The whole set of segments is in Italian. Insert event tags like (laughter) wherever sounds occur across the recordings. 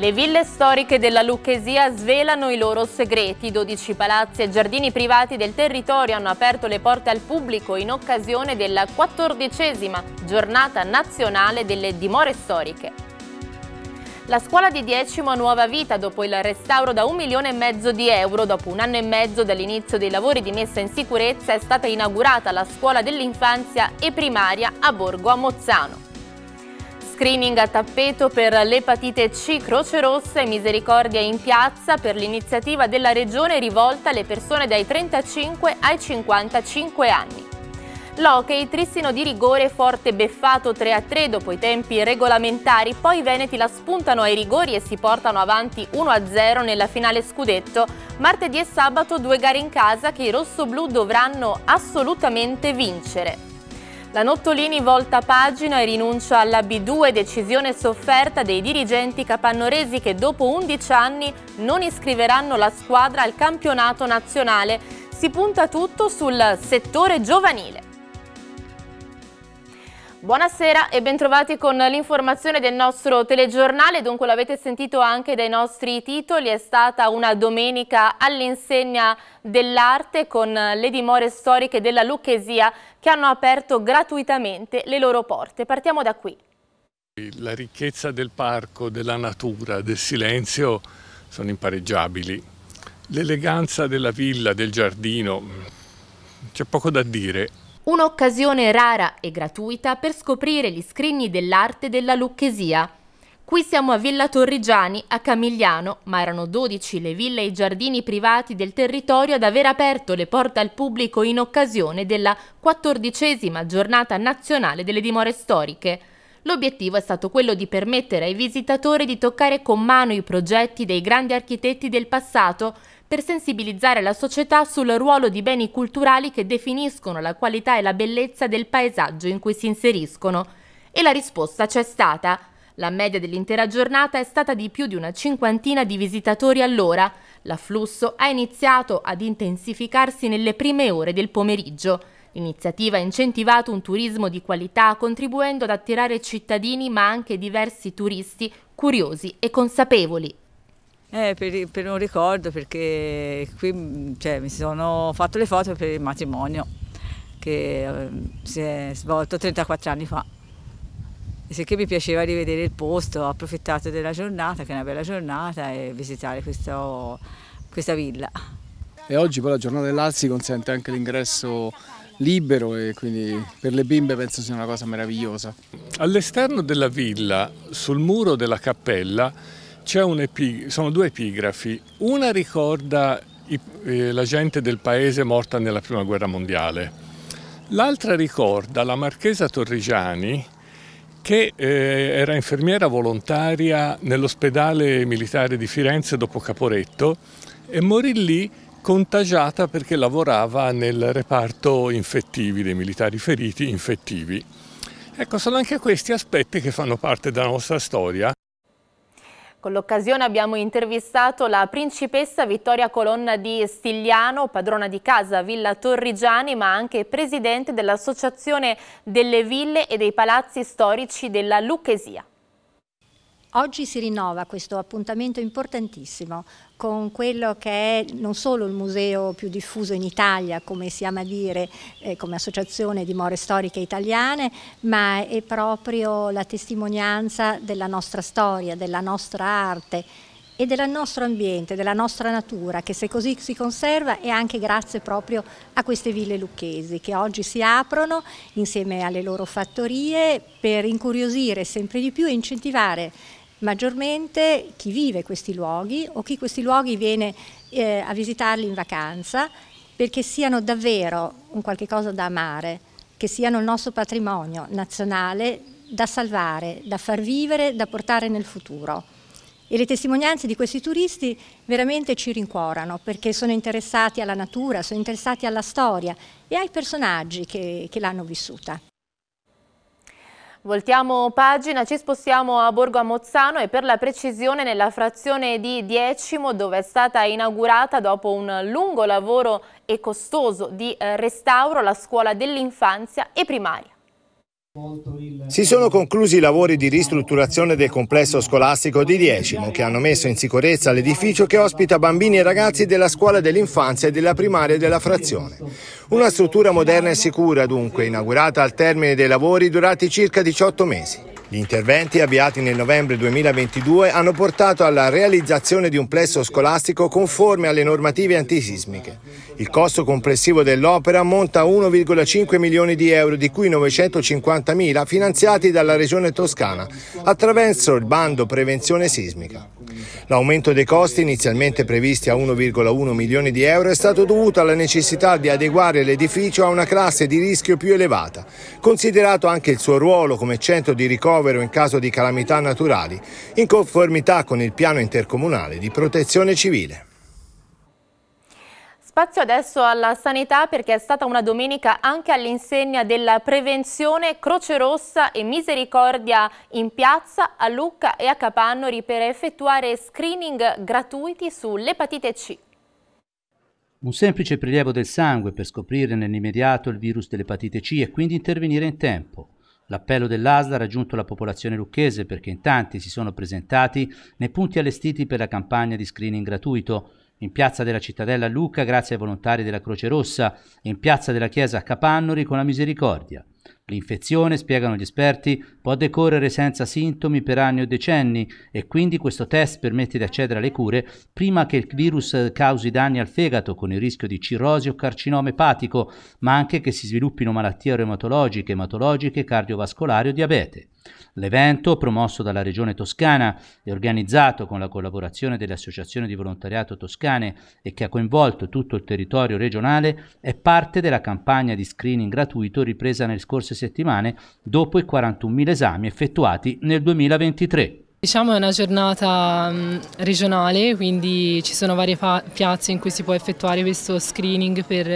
Le ville storiche della Lucchesia svelano i loro segreti. 12 palazzi e giardini privati del territorio hanno aperto le porte al pubblico in occasione della quattordicesima giornata nazionale delle dimore storiche. La scuola di Decimo ha nuova vita dopo il restauro da un milione e mezzo di euro. Dopo un anno e mezzo dall'inizio dei lavori di messa in sicurezza è stata inaugurata la scuola dell'infanzia e primaria a Borgo a Mozzano. Screening a tappeto per l'epatite C, Croce Rossa e Misericordia in piazza per l'iniziativa della Regione rivolta alle persone dai 35 ai 55 anni. L'hockey, trissino di rigore, forte beffato 3-3 dopo i tempi regolamentari, poi i Veneti la spuntano ai rigori e si portano avanti 1-0 nella finale scudetto. Martedì e sabato due gare in casa che i rossoblù dovranno assolutamente vincere. La Nottolini volta pagina e rinuncia alla B2, decisione sofferta dei dirigenti capannoresi che dopo 11 anni non iscriveranno la squadra al campionato nazionale. Si punta tutto sul settore giovanile. Buonasera e bentrovati con l'informazione del nostro telegiornale, dunque l'avete sentito anche dai nostri titoli, è stata una domenica all'insegna dell'arte con le dimore storiche della Lucchesia che hanno aperto gratuitamente le loro porte. Partiamo da qui. La ricchezza del parco, della natura, del silenzio sono impareggiabili. L'eleganza della villa, del giardino, c'è poco da dire, Un'occasione rara e gratuita per scoprire gli scrigni dell'arte della Lucchesia. Qui siamo a Villa Torrigiani, a Camigliano, ma erano 12 le ville e i giardini privati del territorio ad aver aperto le porte al pubblico in occasione della 14 giornata nazionale delle dimore storiche. L'obiettivo è stato quello di permettere ai visitatori di toccare con mano i progetti dei grandi architetti del passato per sensibilizzare la società sul ruolo di beni culturali che definiscono la qualità e la bellezza del paesaggio in cui si inseriscono. E la risposta c'è stata. La media dell'intera giornata è stata di più di una cinquantina di visitatori all'ora. L'afflusso ha iniziato ad intensificarsi nelle prime ore del pomeriggio. L'iniziativa ha incentivato un turismo di qualità contribuendo ad attirare cittadini ma anche diversi turisti curiosi e consapevoli. Eh, per, per, un ricordo perché qui mm, cioè, mi sono fatto le foto per il matrimonio che eh, si è svolto 34 anni fa e sicché mi piaceva rivedere il posto ho approfittato della giornata che è una bella giornata e visitare questo, questa villa. E oggi poi la giornata dell'Alzi consente anche l'ingresso libero e quindi per le bimbe penso sia una cosa meravigliosa. All'esterno della villa, sul muro della cappella, sono due epigrafi. Una ricorda i, eh, la gente del paese morta nella Prima Guerra Mondiale. L'altra ricorda la marchesa Torrigiani che eh, era infermiera volontaria nell'ospedale militare di Firenze dopo Caporetto e morì lì contagiata perché lavorava nel reparto infettivi dei militari feriti infettivi. Ecco, sono anche questi aspetti che fanno parte della nostra storia. Con l'occasione abbiamo intervistato la principessa Vittoria Colonna di Stigliano, padrona di casa Villa Torrigiani, ma anche presidente dell'Associazione delle Ville e dei Palazzi Storici della Lucchesia. Oggi si rinnova questo appuntamento importantissimo con quello che è non solo il museo più diffuso in Italia, come si ama dire, eh, come associazione di more storiche italiane, ma è proprio la testimonianza della nostra storia, della nostra arte e del nostro ambiente, della nostra natura, che se così si conserva è anche grazie proprio a queste ville lucchesi che oggi si aprono insieme alle loro fattorie per incuriosire sempre di più e incentivare maggiormente chi vive questi luoghi o chi questi luoghi viene eh, a visitarli in vacanza perché siano davvero un qualche cosa da amare, che siano il nostro patrimonio nazionale da salvare, da far vivere, da portare nel futuro. E le testimonianze di questi turisti veramente ci rincuorano perché sono interessati alla natura, sono interessati alla storia e ai personaggi che, che l'hanno vissuta. Voltiamo pagina, ci spostiamo a Borgo Amozzano e per la precisione nella frazione di Diecimo dove è stata inaugurata dopo un lungo lavoro e costoso di eh, restauro la scuola dell'infanzia e primaria. Si sono conclusi i lavori di ristrutturazione del complesso scolastico di Diecimo che hanno messo in sicurezza l'edificio che ospita bambini e ragazzi della scuola dell'infanzia e della primaria della frazione. Una struttura moderna e sicura dunque, inaugurata al termine dei lavori durati circa 18 mesi. Gli interventi avviati nel novembre 2022 hanno portato alla realizzazione di un plesso scolastico conforme alle normative antisismiche. Il costo complessivo dell'opera monta a 1,5 milioni di euro, di cui 950 mila finanziati dalla Regione Toscana attraverso il bando Prevenzione Sismica. L'aumento dei costi, inizialmente previsti a 1,1 milioni di euro, è stato dovuto alla necessità di adeguare l'edificio a una classe di rischio più elevata, considerato anche il suo ruolo come centro di ricovero in caso di calamità naturali, in conformità con il piano intercomunale di protezione civile. Spazio adesso alla sanità perché è stata una domenica anche all'insegna della prevenzione Croce Rossa e Misericordia in piazza a Lucca e a Capannori per effettuare screening gratuiti sull'epatite C. Un semplice prelievo del sangue per scoprire nell'immediato il virus dell'epatite C e quindi intervenire in tempo. L'appello dell'ASL ha raggiunto la popolazione lucchese perché in tanti si sono presentati nei punti allestiti per la campagna di screening gratuito in piazza della Cittadella Lucca grazie ai volontari della Croce Rossa e in piazza della Chiesa a Capannori con la Misericordia. L'infezione, spiegano gli esperti, può decorrere senza sintomi per anni o decenni e quindi questo test permette di accedere alle cure prima che il virus causi danni al fegato con il rischio di cirrosi o carcinoma epatico, ma anche che si sviluppino malattie reumatologiche, ematologiche, cardiovascolari o diabete. L'evento, promosso dalla Regione Toscana e organizzato con la collaborazione delle associazioni di volontariato toscane e che ha coinvolto tutto il territorio regionale, è parte della campagna di screening gratuito ripresa nelle scorse settimane dopo i 41.000 esami effettuati nel 2023. Diciamo è una giornata mm, regionale, quindi ci sono varie piazze in cui si può effettuare questo screening per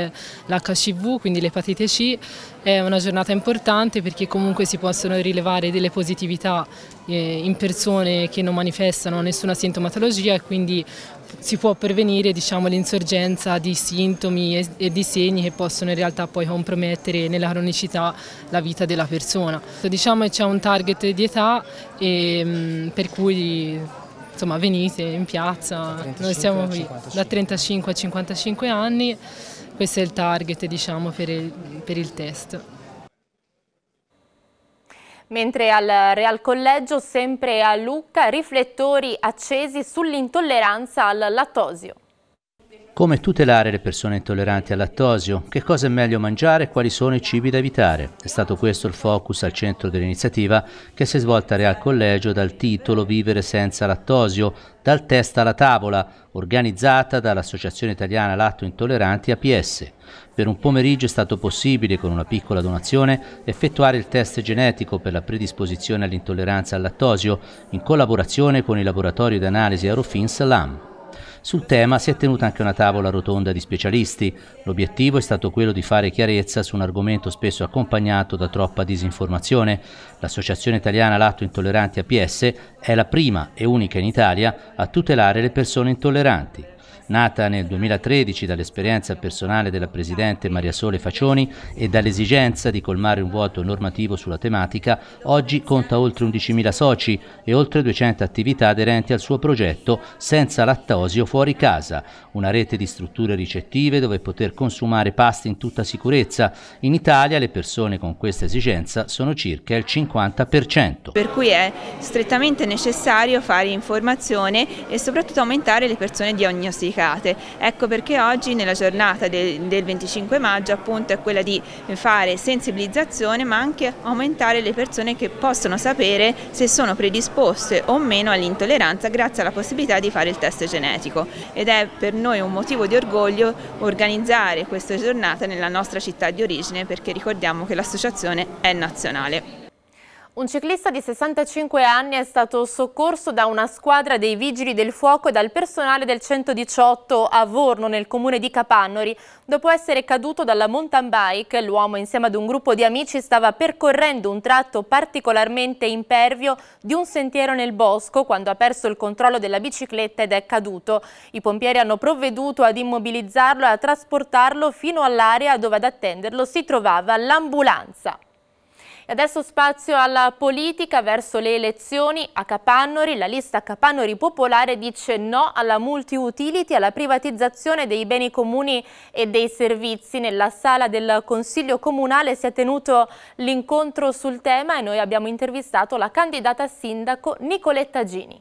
l'HCV, quindi l'epatite C. È una giornata importante perché comunque si possono rilevare delle positività eh, in persone che non manifestano nessuna sintomatologia e quindi si può prevenire diciamo, all'insorgenza di sintomi e, e, di segni che possono in realtà poi compromettere nella cronicità la vita della persona. Diciamo che c'è un target di età e, mh, mm, per cui insomma, venite in piazza, noi siamo qui da 35 a 55 anni, questo è il target diciamo, per, il, per il test. Mentre al Real Collegio, sempre a Lucca, riflettori accesi sull'intolleranza al lattosio. Come tutelare le persone intolleranti al lattosio? Che cosa è meglio mangiare e quali sono i cibi da evitare? È stato questo il focus al centro dell'iniziativa che si è svolta a Real Collegio dal titolo Vivere senza lattosio, dal testa alla tavola, organizzata dall'Associazione Italiana Latto Intolleranti APS. Per un pomeriggio è stato possibile, con una piccola donazione, effettuare il test genetico per la predisposizione all'intolleranza al lattosio, in collaborazione con il laboratorio di analisi Aerofins LAM. Sul tema si è tenuta anche una tavola rotonda di specialisti. L'obiettivo è stato quello di fare chiarezza su un argomento spesso accompagnato da troppa disinformazione. L'Associazione Italiana Lato Intolleranti APS è la prima e unica in Italia a tutelare le persone intolleranti nata nel 2013 dall'esperienza personale della Presidente Maria Sole Facioni e dall'esigenza di colmare un vuoto normativo sulla tematica, oggi conta oltre 11.000 soci e oltre 200 attività aderenti al suo progetto Senza Lattosio Fuori Casa, una rete di strutture ricettive dove poter consumare pasti in tutta sicurezza. In Italia le persone con questa esigenza sono circa il 50%. Per cui è strettamente necessario fare informazione e soprattutto aumentare le persone diagnosticate educate. Ecco perché oggi nella giornata del, del 25 maggio appunto è quella di fare sensibilizzazione ma anche aumentare le persone che possono sapere se sono predisposte o meno all'intolleranza grazie alla possibilità di fare il test genetico ed è per noi un motivo di orgoglio organizzare questa giornata nella nostra città di origine perché ricordiamo che l'associazione è nazionale. Un ciclista di 65 anni è stato soccorso da una squadra dei Vigili del Fuoco e dal personale del 118 a Vorno, nel comune di Capannori. Dopo essere caduto dalla mountain bike, l'uomo insieme ad un gruppo di amici stava percorrendo un tratto particolarmente impervio di un sentiero nel bosco quando ha perso il controllo della bicicletta ed è caduto. I pompieri hanno provveduto ad immobilizzarlo e a trasportarlo fino all'area dove ad attenderlo si trovava l'ambulanza. E adesso spazio alla politica verso le elezioni a Capannori. La lista Capannori Popolare dice no alla multi-utility, alla privatizzazione dei beni comuni e dei servizi. Nella sala del Consiglio Comunale si è tenuto l'incontro sul tema e noi abbiamo intervistato la candidata sindaco Nicoletta Gini.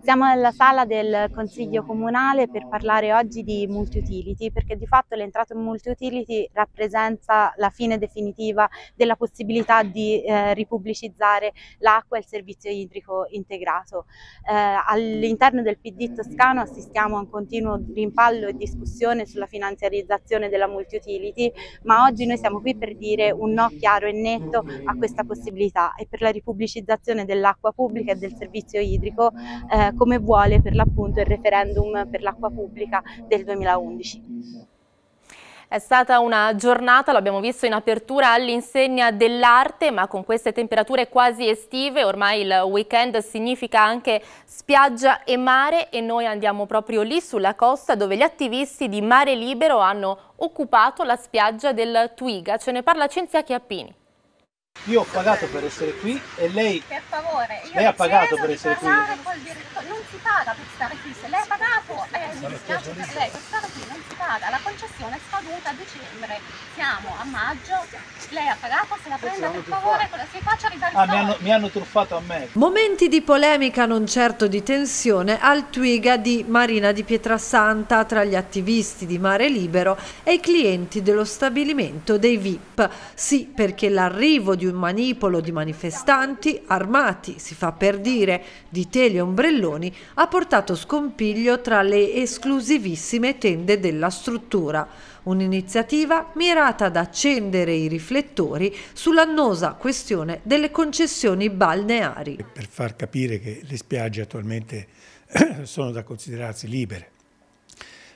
Siamo nella sala del Consiglio Comunale per parlare oggi di multi-utility perché di fatto l'entrata in multi-utility rappresenta la fine definitiva della possibilità di eh, ripubblicizzare l'acqua e il servizio idrico integrato. Eh, all'interno del PD toscano assistiamo a un continuo rimpallo e discussione sulla finanziarizzazione della multi-utility ma oggi noi siamo qui per dire un no chiaro e netto a questa possibilità e per la ripubblicizzazione dell'acqua pubblica e del servizio idrico eh, come vuole per l'appunto il referendum per l'acqua pubblica del 2011. È stata una giornata, l'abbiamo visto in apertura, all'insegna dell'arte, ma con queste temperature quasi estive, ormai il weekend significa anche spiaggia e mare e noi andiamo proprio lì sulla costa dove gli attivisti di Mare Libero hanno occupato la spiaggia del Twiga. Ce ne parla Cinzia Chiappini. Io ho pagato per essere qui e lei... Per favore, io lei ha pagato per essere qui. Non si paga per stare qui, se lei ha pagato, eh, mi dispiace per lei, per stare qui non si paga pagata, la concessione è scaduta a dicembre, siamo a maggio, lei ha pagato, se la prenda per favore, si faccia ridare ah, mi hanno, mi hanno truffato a me. Momenti di polemica, non certo di tensione, al Twiga di Marina di Pietrasanta tra gli attivisti di Mare Libero e i clienti dello stabilimento dei VIP. Sì, perché l'arrivo di un manipolo di manifestanti armati, si fa per dire, di tele ombrelloni ha portato scompiglio tra le esclusivissime tende della struttura, un'iniziativa mirata ad accendere i riflettori sull'annosa questione delle concessioni balneari. Per far capire che le spiagge attualmente (clears throat) sono da considerarsi libere,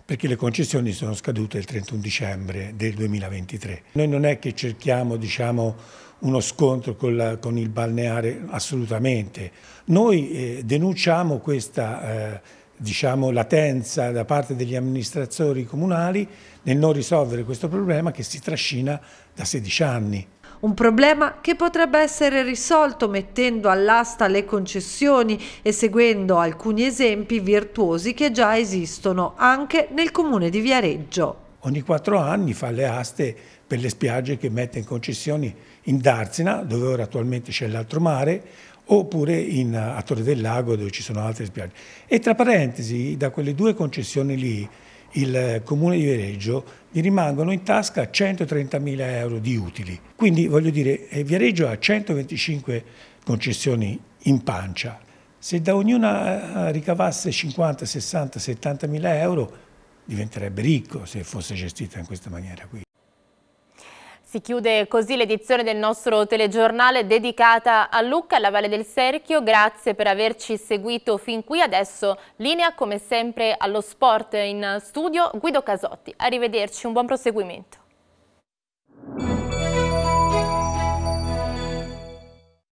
perché le concessioni sono scadute il 31 dicembre del 2023. Noi non è che cerchiamo diciamo, uno scontro con, la, con, il balneare assolutamente, noi eh, denunciamo questa... Eh, diciamo, latenza da parte degli amministratori comunali nel non risolvere questo problema che si trascina da 16 anni. Un problema che potrebbe essere risolto mettendo all'asta le concessioni e seguendo alcuni esempi virtuosi che già esistono anche nel comune di Viareggio. Ogni quattro anni fa le aste per le spiagge che mette in concessioni in Darzina, dove ora attualmente c'è l'altro mare, oppure in, a Torre del Lago dove ci sono altre spiagge. E tra parentesi, da quelle due concessioni lì, il comune di Viareggio gli rimangono in tasca 130.000 euro di utili. Quindi voglio dire, eh, Viareggio ha 125 concessioni in pancia. Se da ognuna eh, ricavasse 50, 60, 70.000 euro diventerebbe ricco se fosse gestita in questa maniera qui. Si chiude così l'edizione del nostro telegiornale dedicata a Lucca, alla Valle del Serchio. Grazie per averci seguito fin qui. Adesso linea come sempre allo sport in studio Guido Casotti. Arrivederci, un buon proseguimento.